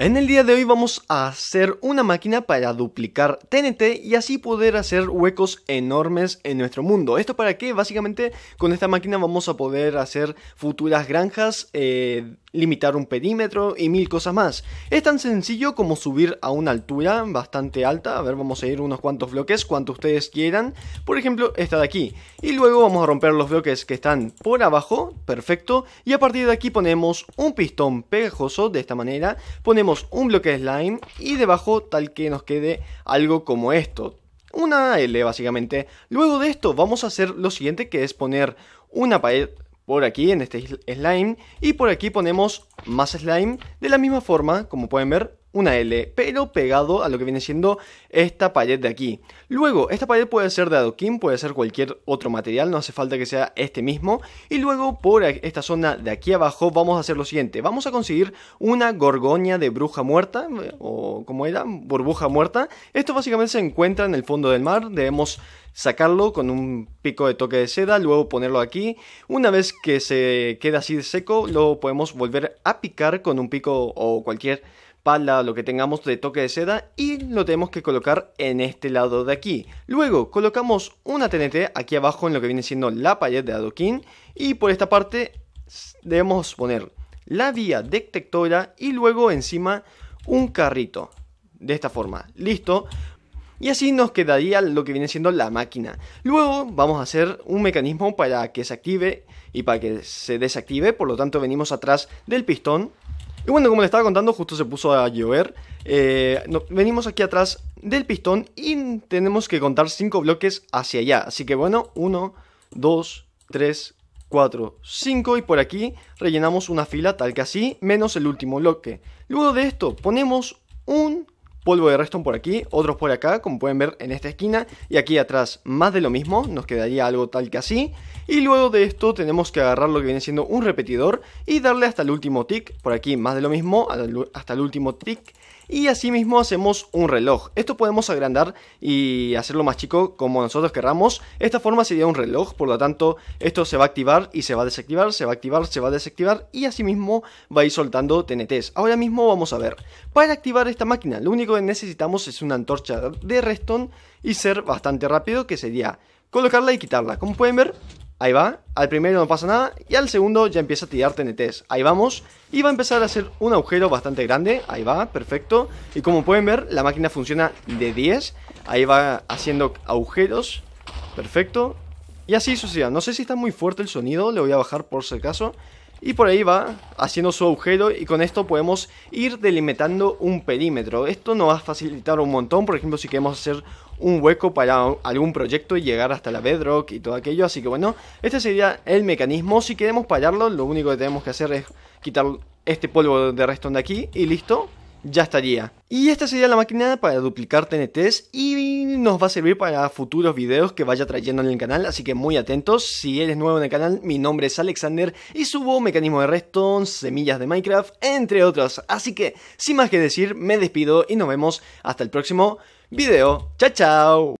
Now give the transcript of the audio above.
En el día de hoy vamos a hacer una máquina para duplicar TNT y así poder hacer huecos enormes en nuestro mundo. ¿Esto para qué? Básicamente con esta máquina vamos a poder hacer futuras granjas, eh, limitar un perímetro y mil cosas más. Es tan sencillo como subir a una altura bastante alta. A ver, vamos a ir unos cuantos bloques, cuanto ustedes quieran. Por ejemplo, esta de aquí. Y luego vamos a romper los bloques que están por abajo, perfecto. Y a partir de aquí ponemos un pistón pegajoso de esta manera. Ponemos un bloque de slime y debajo tal que nos quede algo como esto. Una L básicamente. Luego de esto vamos a hacer lo siguiente que es poner una pared por aquí en este slime y por aquí ponemos más slime de la misma forma como pueden ver una L, pero pegado a lo que viene siendo esta pared de aquí. Luego, esta pared puede ser de adoquín, puede ser cualquier otro material, no hace falta que sea este mismo. Y luego, por esta zona de aquí abajo, vamos a hacer lo siguiente. Vamos a conseguir una gorgoña de bruja muerta, o como era, burbuja muerta. Esto básicamente se encuentra en el fondo del mar, debemos sacarlo con un pico de toque de seda, luego ponerlo aquí. Una vez que se queda así de seco, lo podemos volver a picar con un pico o cualquier lo que tengamos de toque de seda y lo tenemos que colocar en este lado de aquí. Luego colocamos una TNT aquí abajo en lo que viene siendo la pared de adoquín y por esta parte debemos poner la vía detectora y luego encima un carrito. De esta forma, listo. Y así nos quedaría lo que viene siendo la máquina. Luego vamos a hacer un mecanismo para que se active y para que se desactive. Por lo tanto venimos atrás del pistón y bueno, como les estaba contando, justo se puso a llover. Eh, venimos aquí atrás del pistón y tenemos que contar 5 bloques hacia allá. Así que bueno, 1, 2, 3, 4, 5 y por aquí rellenamos una fila tal que así, menos el último bloque. Luego de esto ponemos un polvo de redstone por aquí, otros por acá, como pueden ver en esta esquina, y aquí atrás más de lo mismo, nos quedaría algo tal que así, y luego de esto tenemos que agarrar lo que viene siendo un repetidor y darle hasta el último tick, por aquí más de lo mismo, hasta el último tick, y asimismo hacemos un reloj. Esto podemos agrandar y hacerlo más chico como nosotros querramos. Esta forma sería un reloj, por lo tanto esto se va a activar y se va a desactivar, se va a activar, se va a desactivar y asimismo va a ir soltando TNTs. Ahora mismo vamos a ver. Para activar esta máquina lo único que necesitamos es una antorcha de redstone y ser bastante rápido que sería colocarla y quitarla. Como pueden ver, Ahí va, al primero no pasa nada y al segundo ya empieza a tirar TNTs. Ahí vamos y va a empezar a hacer un agujero bastante grande. Ahí va, perfecto. Y como pueden ver, la máquina funciona de 10. Ahí va haciendo agujeros. Perfecto. Y así sucede, No sé si está muy fuerte el sonido, le voy a bajar por si acaso y por ahí va haciendo su agujero y con esto podemos ir delimitando un perímetro. Esto nos va a facilitar un montón, por ejemplo, si queremos hacer un hueco para algún proyecto y llegar hasta la bedrock y todo aquello. Así que bueno, este sería el mecanismo. Si queremos pararlo, lo único que tenemos que hacer es quitar este polvo de restón de aquí y listo ya estaría. Y esta sería la máquina para duplicar TNTs y nos va a servir para futuros videos que vaya trayendo en el canal, así que muy atentos. Si eres nuevo en el canal, mi nombre es Alexander y subo mecanismos de redstone, semillas de Minecraft, entre otras. Así que, sin más que decir, me despido y nos vemos hasta el próximo video. Chao, chao.